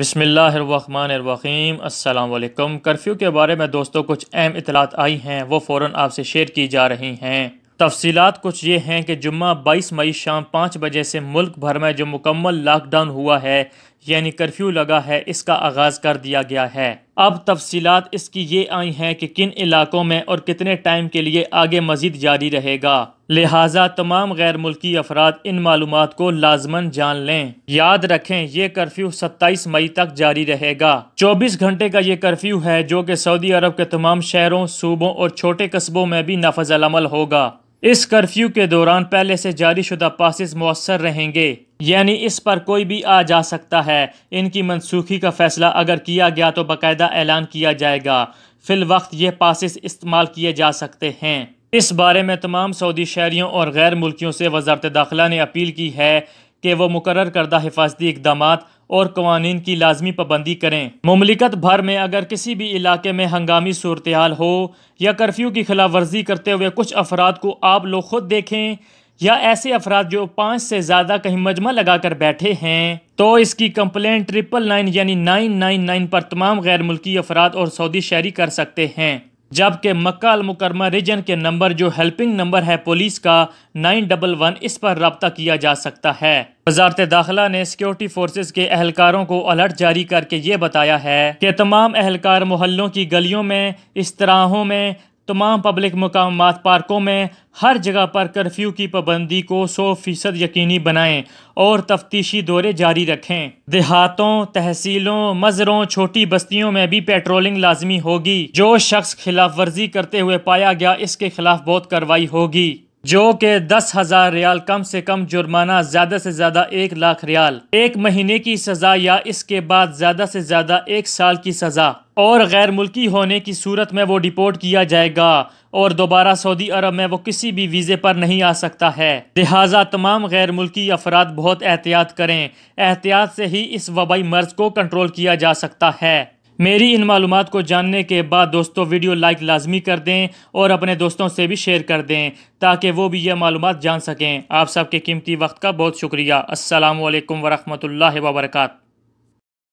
बसमीम् अल्लाम कर्फ्यू के बारे में दोस्तों कुछ अहम इतलात आई हैं वो फ़ौर आपसे शेयर की जा रही हैं तफसीत कुछ ये हैं कि जुम्मा 22 मई शाम 5 बजे से मुल्क भर में जो मुकम्मल लॉकडाउन हुआ है यानी कर्फ्यू लगा है इसका आगाज़ कर दिया गया है अब तफसीलात इसकी ये आई हैं कि किन इलाकों में और कितने टाइम के लिए आगे मजीद जारी रहेगा लिहाजा तमाम गैर मुल्की अफराद इन मालूम को लाजमन जान लें याद रखें ये कर्फ्यू सत्ताईस मई तक जारी रहेगा चौबीस घंटे का ये कर्फ्यू है जो कि सऊदी अरब के तमाम शहरों सूबों और छोटे कस्बों में भी नफजलमल होगा इस कर्फ्यू के दौरान पहले से जारी शुदा पासिस मौसर रहेंगे यानी इस पर कोई भी आ जा सकता है इनकी मनसूखी का फ़ैसला अगर किया गया तो बाकायदा ऐलान किया जाएगा फिल वक्त ये पासिस इस्तेमाल किए जा सकते हैं इस बारे में तमाम सऊदी शहरीों और गैर मुल्कियों से वजारत दाखिला ने अपील की है कि वह मुकर करदा हिफाजती इकदाम और कवानीन की लाजमी पाबंदी करें ममलिकत भर में अगर किसी भी इलाके में हंगामी सूरत हाल हो या कर्फ्यू की खिलाफ वर्जी करते हुए कुछ अफराद को आप लोग खुद देखें या ऐसे अफराद जो पाँच से ज़्यादा कहीं मजमा लगा कर बैठे हैं तो इसकी कंप्लेन ट्रिपल नाइन यानी नाइन नाइन नाइन पर तमाम गैर मुल्की अफराद और सऊदी शहरी कर सकते हैं जबकि मक्का मुकरमा रीजन के नंबर जो हेल्पिंग नंबर है पुलिस का नाइन डबल वन इस पर रबता किया जा सकता है वजारत दाखिला ने सिक्योरिटी फोर्सेज के एहलकारों को अलर्ट जारी करके ये बताया है कि तमाम एहलकार मोहल्लों की गलियों में इस तरहों में तमाम पब्लिक मकाम पार्कों में हर जगह पर कर्फ्यू की पाबंदी को सौ फ़ीसद यकीनी बनाएं और तफ्तीशी दौरे जारी रखें देहातों तहसीलों मज़रों छोटी बस्तियों में भी पेट्रोलिंग लाजमी होगी जो शख्स खिलाफ वर्जी करते हुए पाया गया इसके खिलाफ बहुत कार्रवाई होगी जो कि दस हज़ार रियाल कम से कम जुर्माना ज़्यादा से ज़्यादा एक लाख रियाल एक महीने की सज़ा या इसके बाद ज़्यादा से ज़्यादा एक साल की सज़ा और गैर मुल्की होने की सूरत में वो डिपोर्ट किया जाएगा और दोबारा सऊदी अरब में वो किसी भी वीज़े पर नहीं आ सकता है लिहाजा तमाम गैर मुल्की अफराद बहुत एहतियात करें एहतियात से ही इस वबाई मर्ज़ को कंट्रोल किया जा सकता है मेरी इन मालूम को जानने के बाद दोस्तों वीडियो लाइक लाजमी कर दें और अपने दोस्तों से भी शेयर कर दें ताकि वो भी यह मालूम जान सकें आप सबके कीमती वक्त का बहुत शुक्रिया असल वरहमल वर्का